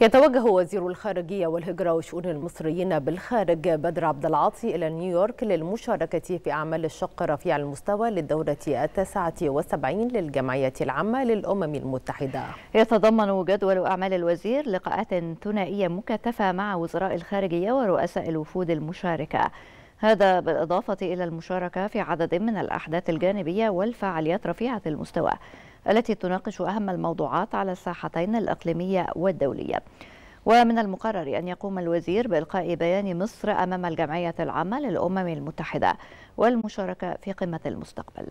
يتوجه وزير الخارجية والهجرة وشؤون المصريين بالخارج بدر عبد العاطي إلى نيويورك للمشاركة في أعمال الشق رفيع المستوى للدورة التاسعة والسبعين للجمعية العامة للأمم المتحدة يتضمن جدول أعمال الوزير لقاءات ثنائية مكثفة مع وزراء الخارجية ورؤساء الوفود المشاركة هذا بالإضافة إلى المشاركة في عدد من الأحداث الجانبية والفعاليات رفيعة المستوى التي تناقش أهم الموضوعات على الساحتين الإقليمية والدولية ومن المقرر أن يقوم الوزير بإلقاء بيان مصر أمام الجمعية العامة للأمم المتحدة والمشاركة في قمة المستقبل